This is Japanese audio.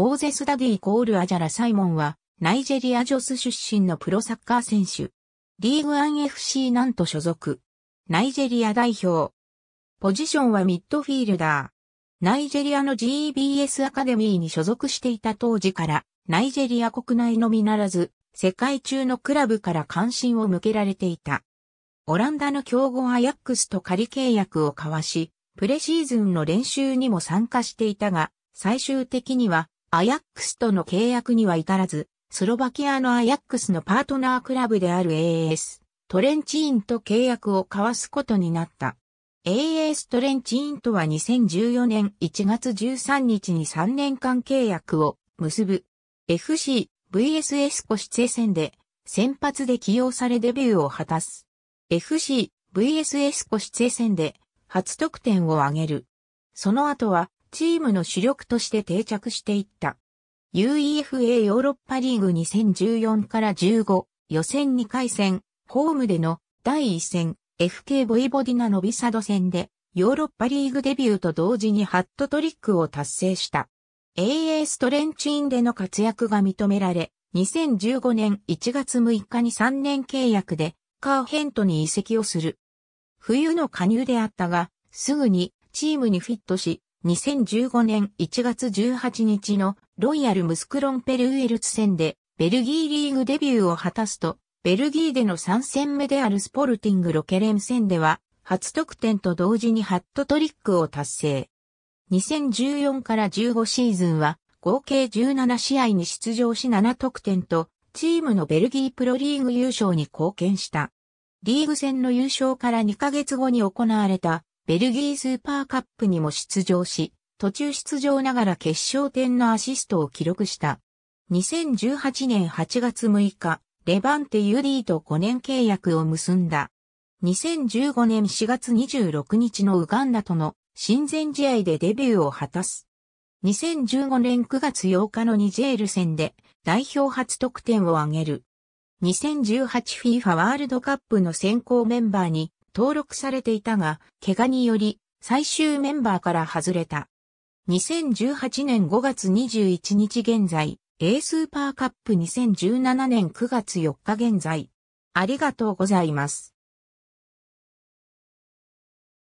モーゼス・ダディ・コール・アジャラ・サイモンは、ナイジェリア・ジョス出身のプロサッカー選手。リーグ 1FC なんと所属。ナイジェリア代表。ポジションはミッドフィールダー。ナイジェリアの GBS アカデミーに所属していた当時から、ナイジェリア国内のみならず、世界中のクラブから関心を向けられていた。オランダの強豪アヤックスと仮契約を交わし、プレシーズンの練習にも参加していたが、最終的にはアヤックスとの契約には至らず、スロバキアのアヤックスのパートナークラブである a s トレンチーンと契約を交わすことになった。a s トレンチーンとは2014年1月13日に3年間契約を結ぶ FC VSS コシツエ戦で先発で起用されデビューを果たす。FC VSS コシツエ戦で初得点を挙げる。その後はチームの主力として定着していった。UEFA ヨーロッパリーグ2014から15予選2回戦、ホームでの第1戦 FK ボイボディナノビサド戦でヨーロッパリーグデビューと同時にハットトリックを達成した。AA ストレンチーンでの活躍が認められ、2015年1月6日に3年契約でカーヘントに移籍をする。冬の加入であったが、すぐにチームにフィットし、2015年1月18日のロイヤル・ムスクロン・ペルウェルツ戦でベルギーリーグデビューを果たすと、ベルギーでの3戦目であるスポルティング・ロケレム戦では、初得点と同時にハットトリックを達成。2014から15シーズンは、合計17試合に出場し7得点と、チームのベルギープロリーグ優勝に貢献した。リーグ戦の優勝から2ヶ月後に行われたベルギースーパーカップにも出場し、途中出場ながら決勝点のアシストを記録した。2018年8月6日、レバンテユディと5年契約を結んだ。2015年4月26日のウガンダとの親善試合でデビューを果たす。2015年9月8日のニジェール戦で代表初得点を挙げる。2018FIFA ワールドカップの選考メンバーに登録されていたが、怪我により最終メンバーから外れた。2018年5月21日現在、A スーパーカップ2017年9月4日現在。ありがとうございます。